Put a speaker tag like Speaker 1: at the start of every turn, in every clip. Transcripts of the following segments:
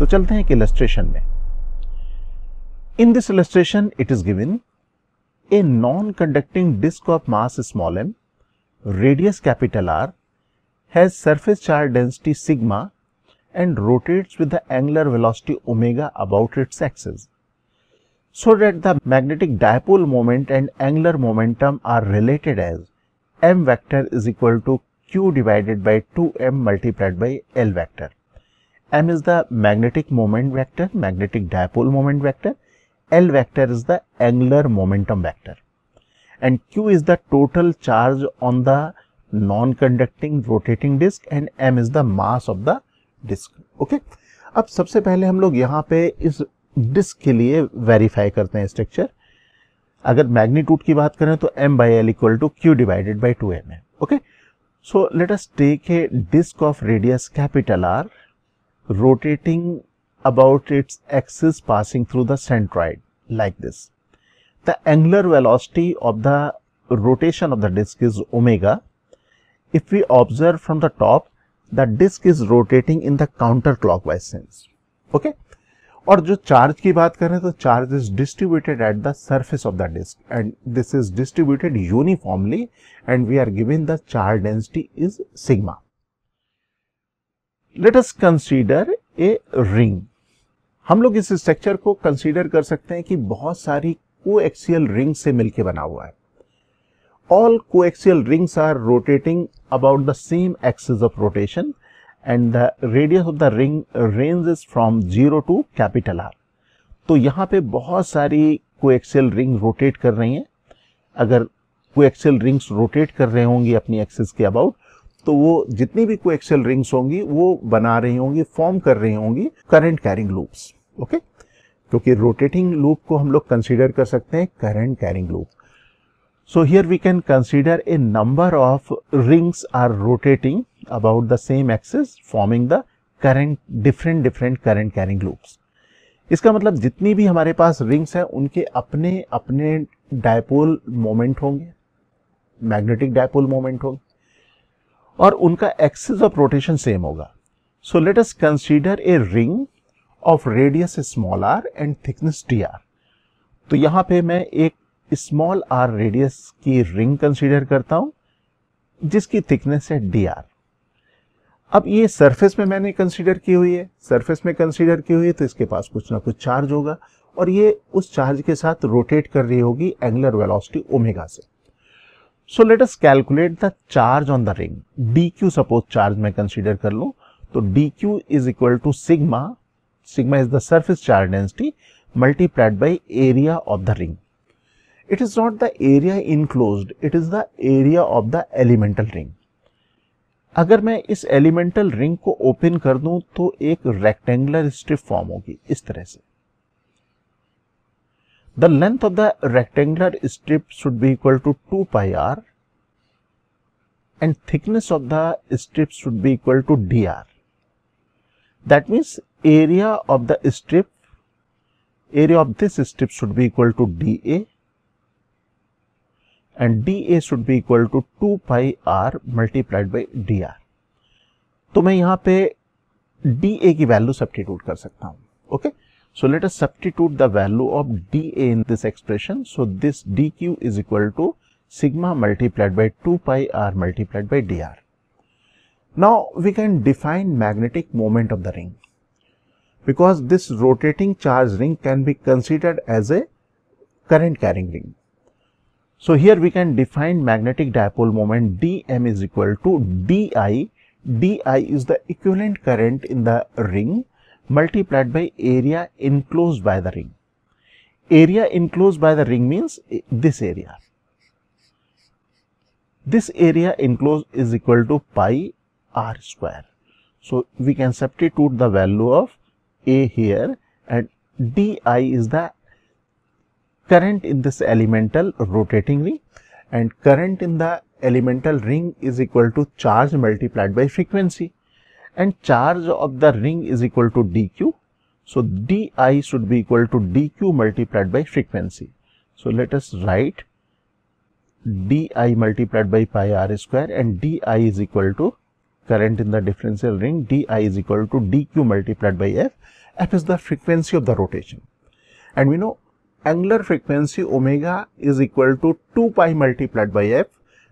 Speaker 1: तो चलते हैं एक इलस्ट्रेशन में in this illustration it is given a non conducting disc of mass small m radius capital R has surface charge density sigma and rotates with the angular velocity omega about its axis so that the magnetic dipole moment and angular momentum are related as m vector is equal to q divided by two m multiplied by l vector m is the magnetic moment vector, magnetic dipole moment vector, L vector is the angular momentum vector and Q is the total charge on the non-conducting rotating disk and M is the mass of the disk. Okay okay? अब सबसे पहले हम लोग यहाँ पे इस disc के लिए वेरीफाई करते हैं स्ट्रक्चर अगर मैग्नीट्यूड की बात करें तो m by l equal to q divided by two m है okay so let us take a disc of radius capital R rotating about its axis passing through the centroid like this. The angular velocity of the rotation of the disk is omega. If we observe from the top, the disk is rotating in the counterclockwise sense. Okay. और जो charge की बात करें तो charge is distributed at the surface of the disc and this is distributed uniformly and we are given the charge density is sigma let us consider a ring हम लोग इस structure को कंसीडर कर सकते हैं कि बहुत सारी कोएक्सियल रिंग से मिलकर बना हुआ है all coaxial rings are rotating about the same axis of rotation and the radius of the ring range is from zero to capital R तो यहां पे बहुत सारी कोएक्सियल रिंग रोटेट कर रही हैं अगर कोएक्सियल रिंग्स रोटेट कर रहे होंगी अपनी एक्सिस के अबाउट तो वो जितनी भी कोएक्सियल रिंग्स होंगी वो बना रही होंगी फॉर्म कर रही होंगी करंट कैरिंग लूप्स ओके क्योंकि रोटेटिंग लूप को हम लोग कंसीडर कर सकते हैं current carrying loop so here we can consider a number of rings are rotating about the same axis forming the current different different current carrying loops इसका मतलब जितनी भी हमारे पास रिंग्स हैं उनके अपने अपने डायपोल मोमेंट होंगे मैग्नेटिक डायपोल मोमेंट होंगे और उनका एक्सिस ऑफ रोटेशन सेम होगा so let us consider a ring of radius small r and thickness d r तो यहाँ पे मैं एक स्मॉल आर रेडियस की रिंग कंसीडर करता हूं जिसकी थिकनेस है डी आर अब ये सरफेस में मैंने कंसीडर की हुई है सरफेस में कंसीडर की हुई है तो इसके पास कुछ ना कुछ चार्ज होगा और ये उस चार्ज के साथ रोटेट कर रही होगी एंगुलर वेलोसिटी ओमेगा से so let us calculate the charge on the ring d q suppose charge मैं कंसिडर कर लूँ तो d q is equal to sigma sigma is the surface charge density multiplied by area of the ring it is not the area enclose it is the area of the elemental ring अगर मैं इस elemental ring को open कर दूं तो एक rectangular strip form होगी इस तरह से The length of the rectangular strip should be equal to 2 pi r and thickness of the strip should be equal to dr. That means area of the strip, area of this strip should be equal to dA and dA should be equal to 2 pi r multiplied by dr. तो मैं यहाँ पे dA की value substitute कर सकता हूँ okay? So let us substitute the value of dA in this expression. So this dQ is equal to sigma multiplied by 2 pi r multiplied by dr. Now we can define magnetic moment of the ring because this rotating charge ring can be considered as a current carrying ring. So here we can define magnetic dipole moment dm is equal to di. di is the equivalent current in the ring multiplied by area enclosed by the ring. Area enclosed by the ring means eh, this area. This area enclosed is equal to pi r square. So, we can substitute the value of a here and di is the current in this elemental rotating ring and current in the elemental ring is equal to charge multiplied by frequency and charge of the ring is equal to dq. So di should be equal to dq multiplied by frequency. So let us write di multiplied by pi r square and di is equal to current in the differential ring di is equal to dq multiplied by f. f is the frequency of the rotation and we know angular frequency omega is equal to 2 pi multiplied by f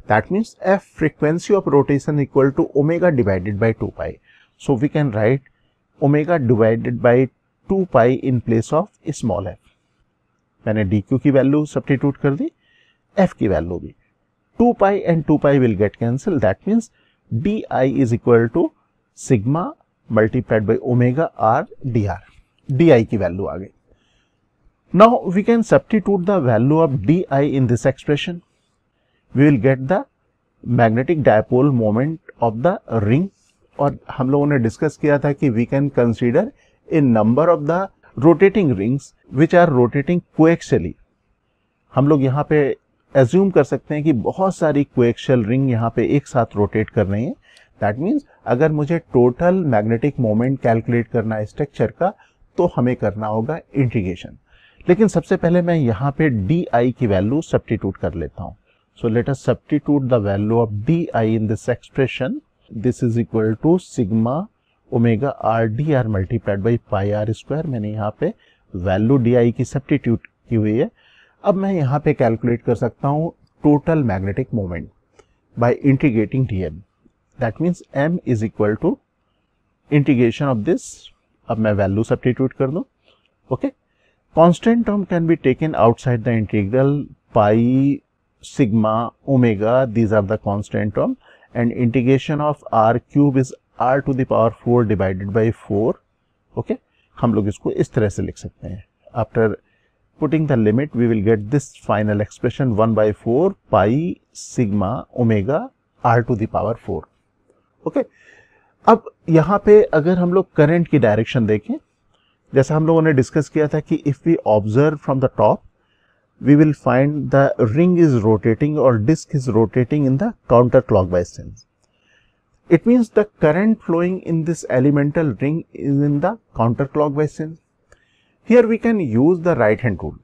Speaker 1: that means f frequency of rotation equal to omega divided by 2 pi So we can write omega divided by 2 pi in place of small f. मैंने dq की value substitute कर दी f की value भी 2 pi and 2 pi will get cancelled. That means di is equal to sigma multiplied by omega r dr. di की value आ गई Now we can substitute the value of di in this expression. We will get the magnetic dipole moment of the ring और हम लोगों ने discuss किया था कि we can consider a number of the rotating rings which are rotating coaxially हम लोग यहाँ पे एज्यूम कर सकते हैं कि बहुत सारी क्वेक्शल रिंग यहाँ पे एक साथ रोटेट कर रही हैं दैट मीन्स अगर मुझे टोटल मैग्नेटिक मोमेंट कैलकुलेट करना है स्ट्रक्चर का तो हमें करना होगा इंटीग्रेशन लेकिन सबसे पहले मैं यहाँ पे डी आई की वैल्यू सब्टीट्यूट कर लेता हूँ so let us substitute the value of d i in this expression this is equal to sigma omega r d r multiplied by five r square मैंने यहाँ पे वैल्यू डी आई की substitute की हुई है अब मैं यहाँ पे कैलकुलेट कर सकता हूँ total magnetic moment by integrating d m that means m is equal to integration of this अब मैं वैल्यू सब्टीट्यूट कर दूँ okay constant term can be taken outside the integral pi sigma omega these are the constant term and integration of r cube is r to the power 4 divided by 4 okay okay? हम लोग इसको इस तरह से लिख सकते हैं after putting the limit we will get this final expression 1 by four pi sigma omega r to the power four okay अब यहाँ पे अगर हम लोग करंट की डायरेक्शन देखें जैसा हम लोगों ने डिस्कस किया था कि if we observe from the top we will find the ring is rotating or disk is rotating in the counterclockwise sense. It means the current flowing in this elemental ring is in the counterclockwise sense. Here we can use the right hand rule.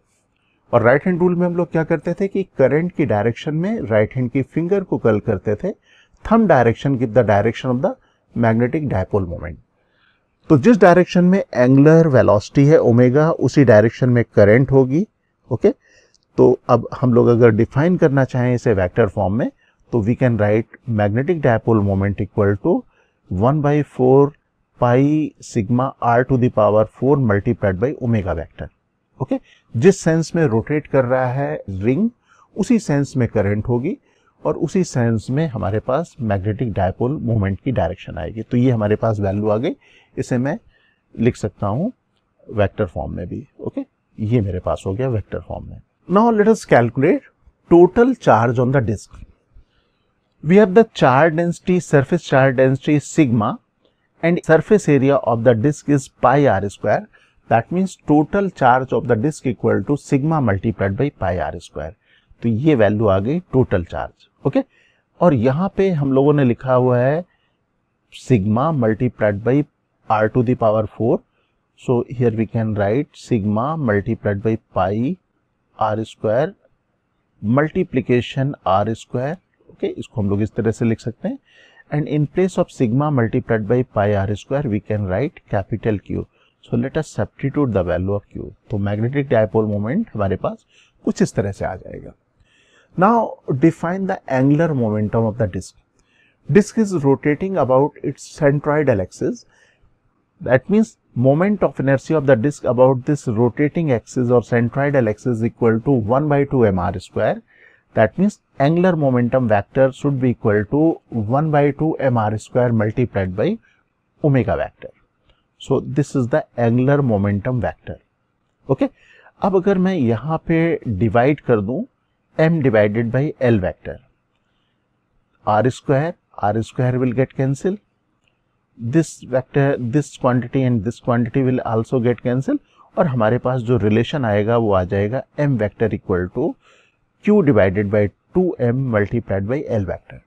Speaker 1: और right hand rule में हम लोग क्या करते थे कि current की direction में राइट हैंड की फिंगर को कल करते थे थम डायरेक्शन की the direction of the magnetic dipole moment तो जिस डायरेक्शन में एंगुलर वेलोसिटी है ओमेगा उसी डायरेक्शन में करंट होगी ओके okay? तो अब हम लोग अगर डिफाइन करना चाहें इसे वेक्टर फॉर्म में तो we can write magnetic dipole moment equal to one by four pi sigma r to the power four multiplied by omega vector okay जिस सेंस में रोटेट कर रहा है रिंग उसी सेंस में करंट होगी और उसी सेंस में हमारे पास मैग्नेटिक डायपोल मोमेंट की डायरेक्शन आएगी तो ये हमारे पास वैल्यू आ गई इसे मैं लिख सकता हूँ वेक्टर फॉर्म में भी ओके ये मेरे पास हो गया वेक्टर फॉर्म में Now let us calculate total charge on the disk. We have the charge density, surface charge density is sigma and surface area of the disk is pi r square. That means total charge of the disk equal to sigma multiplied by pi r square. तो ये value आ गई total charge okay और यहां पे हम लोगों ने लिखा हुआ है sigma multiplied by r to the power four so here we can write sigma multiplied multiplied pi r square multiplication r square okay इसको हम लोग इस तरह से लिख सकते हैं and in place of sigma multiplied by pi r square we can write capital q so let us substitute the value of q तो मैग्नेटिक डायपोल मोमेंट हमारे पास कुछ इस तरह से आ जाएगा now define the angular momentum of the disc disc is rotating about its centroidal axis that means moment of energy of the disc about this rotating axis और centroidal axis equal to one by two m r square that means angular momentum vector should be equal to one by two m r square multiplied by omega vector so this is the angular momentum vector okay अब अगर मैं यहां पे divide कर दूँ m divided by l vector r square r square will get cancel this vector this quantity and this quantity will also get cancel और हमारे पास जो रिलेशन आएगा वो आ जाएगा m vector equal to q divided by two m multiplied by l vector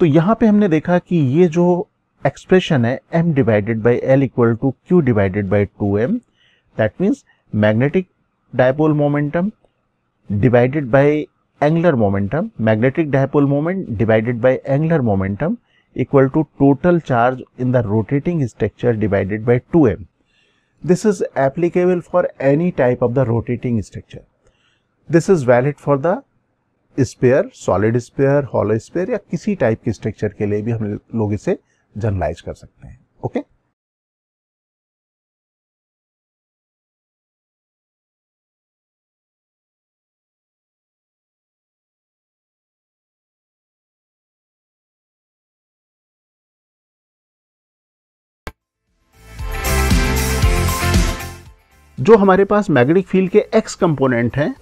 Speaker 1: तो यहाँ पे हमने देखा कि ये जो एक्सप्रेशन है m divided by l equal to q divided by two m that means magnetic dipole momentum divided by angular momentum magnetic dipole moment divided by angular momentum equal to total charge in the rotating structure divided by 2m. This is applicable for any type of the rotating structure. This is valid for the sphere solid sphere hollow sphere या किसी type के structure के लिए भी हम लोग इसे generalized कर सकते हैं ओके okay? जो हमारे पास मैग्नेटिक फील्ड के एक्स कंपोनेंट हैं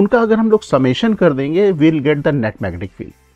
Speaker 1: उनका अगर हम लोग समेशन कर देंगे will get the net magnetic field